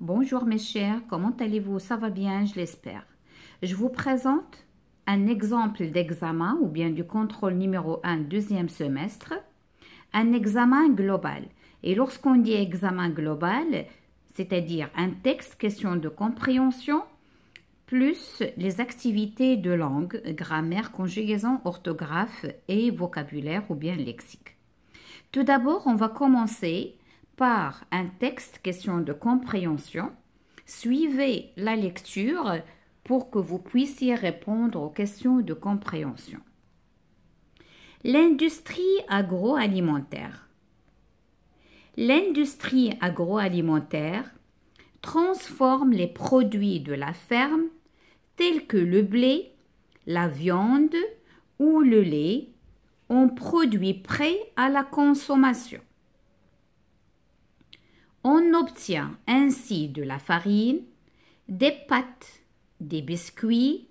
Bonjour mes chers, comment allez-vous Ça va bien, je l'espère. Je vous présente un exemple d'examen ou bien du contrôle numéro 1 deuxième semestre, un examen global. Et lorsqu'on dit examen global, c'est-à-dire un texte, question de compréhension, plus les activités de langue, grammaire, conjugaison, orthographe et vocabulaire ou bien lexique. Tout d'abord, on va commencer par un texte, question de compréhension, suivez la lecture pour que vous puissiez répondre aux questions de compréhension. L'industrie agroalimentaire. L'industrie agroalimentaire transforme les produits de la ferme tels que le blé, la viande ou le lait en produits prêts à la consommation. On obtient ainsi de la farine, des pâtes, des biscuits,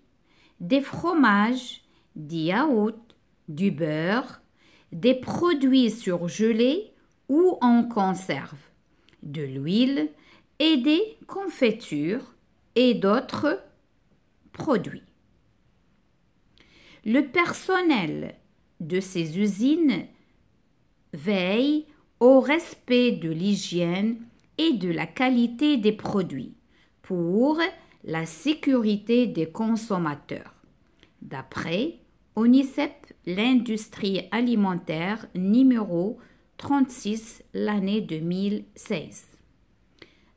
des fromages, des yaourts, du beurre, des produits surgelés ou en conserve, de l'huile et des confitures et d'autres produits. Le personnel de ces usines veille au respect de l'hygiène et de la qualité des produits pour la sécurité des consommateurs. D'après ONICEP, l'industrie alimentaire numéro 36 l'année 2016.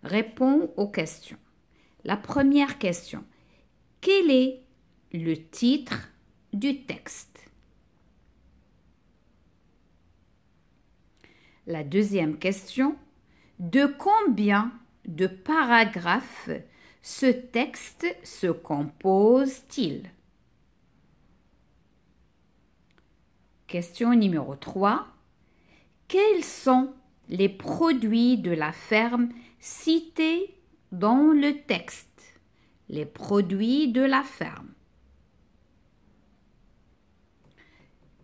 Répond aux questions. La première question. Quel est le titre du texte La deuxième question, de combien de paragraphes ce texte se compose-t-il Question numéro 3. Quels sont les produits de la ferme cités dans le texte Les produits de la ferme.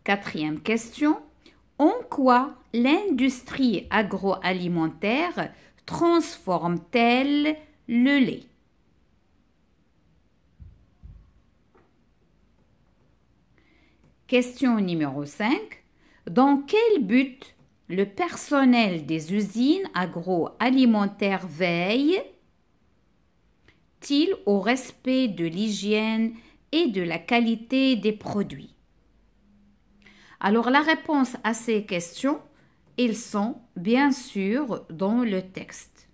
Quatrième question en quoi l'industrie agroalimentaire transforme-t-elle le lait Question numéro 5. Dans quel but le personnel des usines agroalimentaires veille-t-il au respect de l'hygiène et de la qualité des produits alors la réponse à ces questions, ils sont bien sûr dans le texte.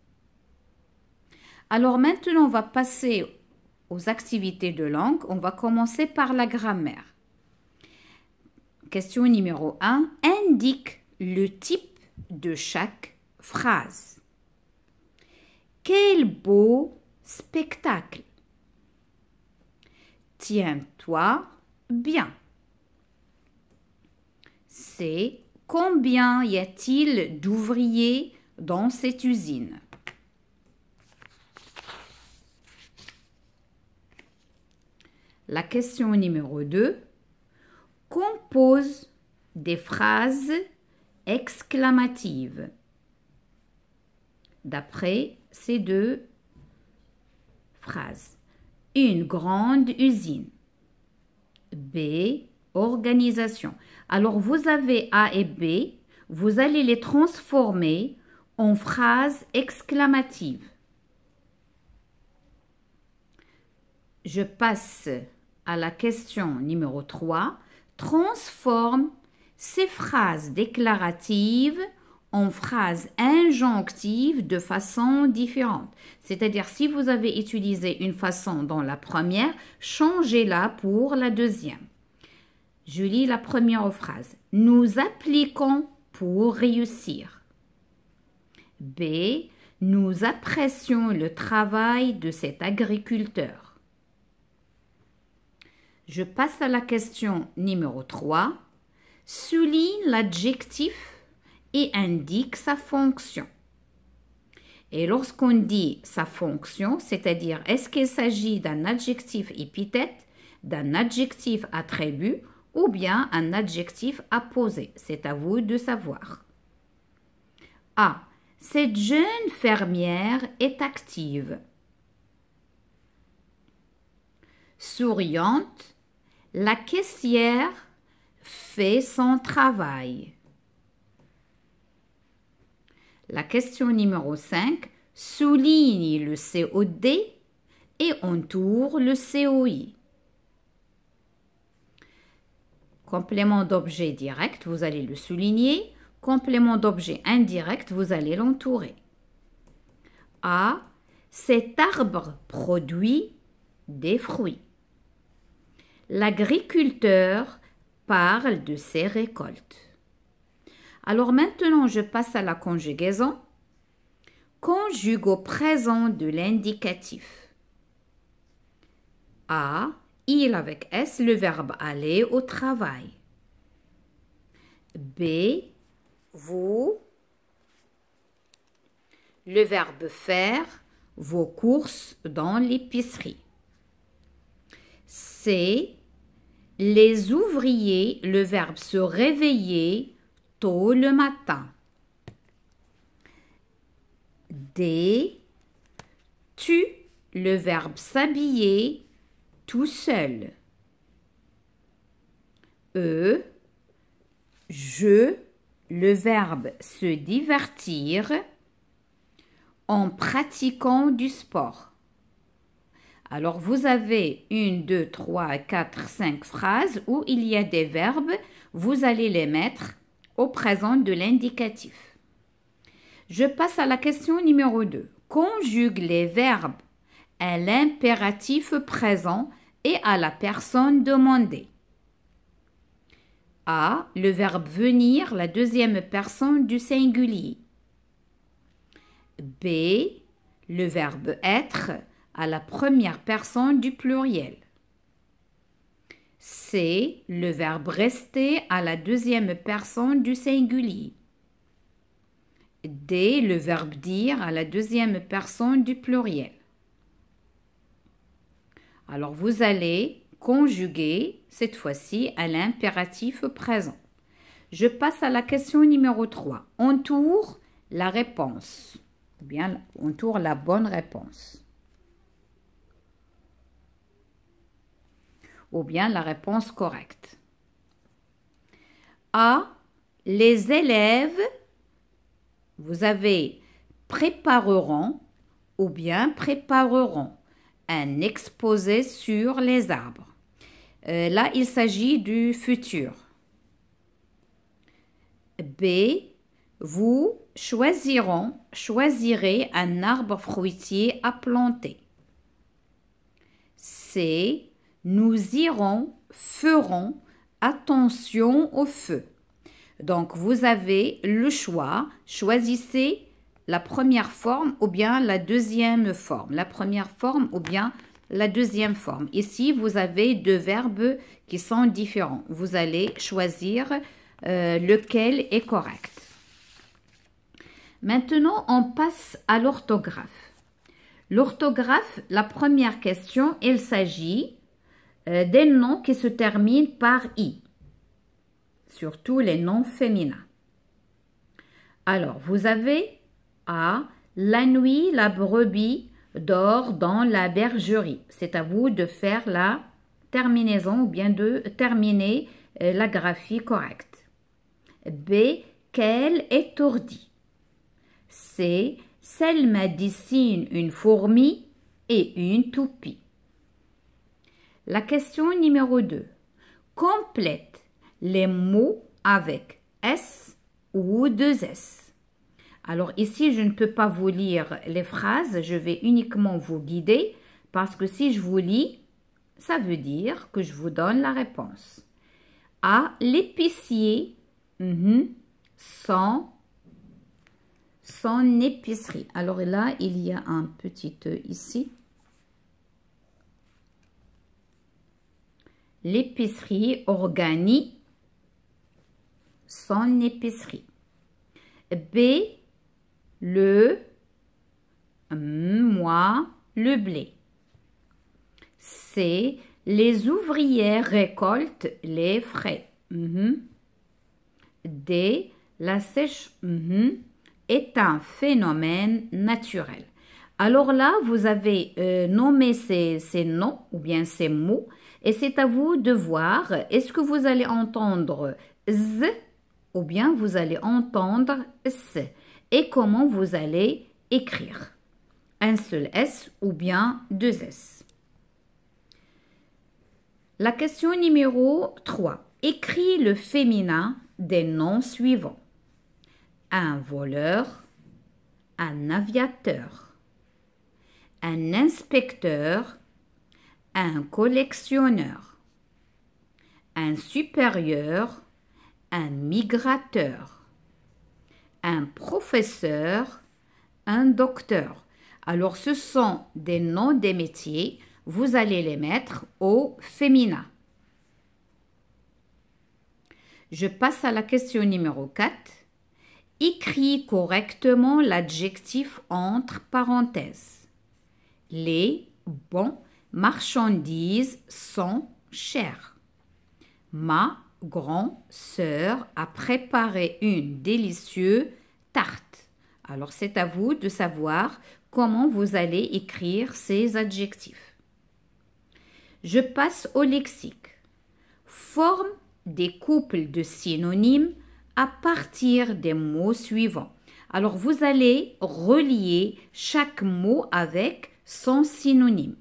Alors maintenant, on va passer aux activités de langue. On va commencer par la grammaire. Question numéro 1. Indique le type de chaque phrase. Quel beau spectacle. Tiens-toi bien c'est combien y a-t-il d'ouvriers dans cette usine La question numéro 2. Compose des phrases exclamatives d'après ces deux phrases. Une grande usine. B organisation. Alors vous avez A et B, vous allez les transformer en phrases exclamatives. Je passe à la question numéro 3. Transforme ces phrases déclaratives en phrases injonctives de façon différente. C'est-à-dire, si vous avez utilisé une façon dans la première, changez-la pour la deuxième. Je lis la première phrase. Nous appliquons pour réussir. B. Nous apprécions le travail de cet agriculteur. Je passe à la question numéro 3. Souligne l'adjectif et indique sa fonction. Et lorsqu'on dit sa fonction, c'est-à-dire est-ce qu'il s'agit d'un adjectif épithète, d'un adjectif attribut ou bien un adjectif apposé. C'est à vous de savoir. A. Cette jeune fermière est active. Souriante, la caissière fait son travail. La question numéro 5 souligne le COD et entoure le COI. Complément d'objet direct, vous allez le souligner. Complément d'objet indirect, vous allez l'entourer. A. Cet arbre produit des fruits. L'agriculteur parle de ses récoltes. Alors maintenant, je passe à la conjugaison. Conjugue au présent de l'indicatif. A il avec S, le verbe aller au travail. B, vous, le verbe faire, vos courses dans l'épicerie. C, les ouvriers, le verbe se réveiller tôt le matin. D, tu, le verbe s'habiller tout seul. E, je, le verbe se divertir en pratiquant du sport. Alors vous avez une, deux, trois, quatre, cinq phrases où il y a des verbes. Vous allez les mettre au présent de l'indicatif. Je passe à la question numéro 2. Conjugue les verbes à l'impératif présent et à la personne demandée. A, le verbe venir, la deuxième personne du singulier. B, le verbe être, à la première personne du pluriel. C, le verbe rester, à la deuxième personne du singulier. D, le verbe dire, à la deuxième personne du pluriel. Alors vous allez conjuguer cette fois-ci à l'impératif présent. Je passe à la question numéro 3. Entoure la réponse. Ou bien, entoure la bonne réponse. Ou bien la réponse correcte. A. Les élèves, vous avez prépareront ou bien prépareront exposé sur les arbres. Euh, là, il s'agit du futur. B. Vous choisirons, choisirez un arbre fruitier à planter. C. Nous irons, ferons attention au feu. Donc, vous avez le choix. Choisissez la première forme ou bien la deuxième forme. La première forme ou bien la deuxième forme. Ici, vous avez deux verbes qui sont différents. Vous allez choisir euh, lequel est correct. Maintenant, on passe à l'orthographe. L'orthographe, la première question, il s'agit euh, des noms qui se terminent par « i », surtout les noms féminins. Alors, vous avez a. La nuit, la brebis dort dans la bergerie. C'est à vous de faire la terminaison ou bien de terminer euh, la graphie correcte. B. Qu'elle étourdit. C. Selma dessine une fourmi et une toupie. La question numéro 2. Complète les mots avec S ou deux S. Alors ici, je ne peux pas vous lire les phrases, je vais uniquement vous guider parce que si je vous lis, ça veut dire que je vous donne la réponse. A. l'épicier mhm, Sans son épicerie. Alors là, il y a un petit E ici. L'épicerie organique. son épicerie. B, le moi le blé. C'est les ouvrières récoltent les frais. Mhm. D. La sèche mhm, est un phénomène naturel. Alors là, vous avez euh, nommé ces, ces, noms ou bien ces mots et c'est à vous de voir est-ce que vous allez entendre z ou bien vous allez entendre s et comment vous allez écrire. Un seul S ou bien deux S. La question numéro 3. Écris le féminin des noms suivants. Un voleur, un aviateur, un inspecteur, un collectionneur, un supérieur, un migrateur un professeur, un docteur. Alors ce sont des noms des métiers, vous allez les mettre au féminin. Je passe à la question numéro 4. Écris correctement l'adjectif entre parenthèses. Les bons marchandises sont chères. Ma grand-sœur a préparé une délicieuse tarte. Alors c'est à vous de savoir comment vous allez écrire ces adjectifs. Je passe au lexique. Forme des couples de synonymes à partir des mots suivants. Alors vous allez relier chaque mot avec son synonyme.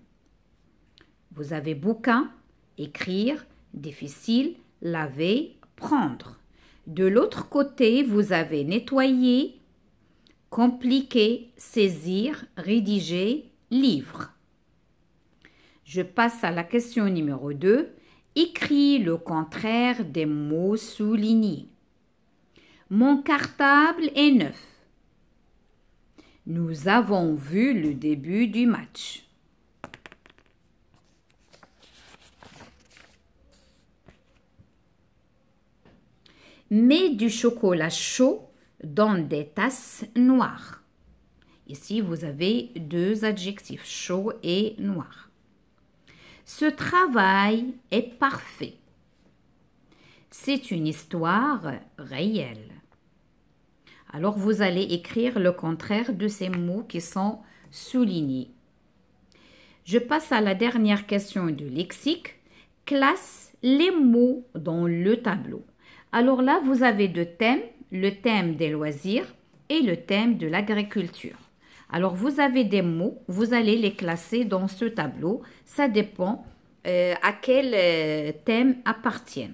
Vous avez bouquin, écrire, difficile, laver, prendre. De l'autre côté, vous avez nettoyer, compliquer, saisir, rédiger, livre. Je passe à la question numéro 2. Écris le contraire des mots soulignés. Mon cartable est neuf. Nous avons vu le début du match. Mets du chocolat chaud dans des tasses noires. Ici, vous avez deux adjectifs, chaud et noir. Ce travail est parfait. C'est une histoire réelle. Alors, vous allez écrire le contraire de ces mots qui sont soulignés. Je passe à la dernière question du lexique. Classe les mots dans le tableau. Alors là, vous avez deux thèmes, le thème des loisirs et le thème de l'agriculture. Alors vous avez des mots, vous allez les classer dans ce tableau, ça dépend euh, à quel euh, thème appartiennent.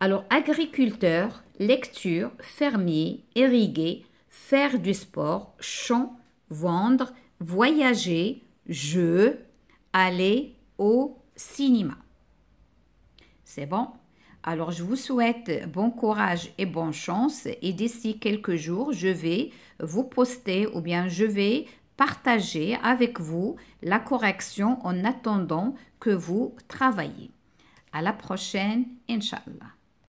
Alors agriculteur, lecture, fermier, irriguer, faire du sport, chant, vendre, voyager, jeu, aller au cinéma. C'est bon alors je vous souhaite bon courage et bonne chance et d'ici quelques jours, je vais vous poster ou bien je vais partager avec vous la correction en attendant que vous travaillez. À la prochaine, Inch'Allah.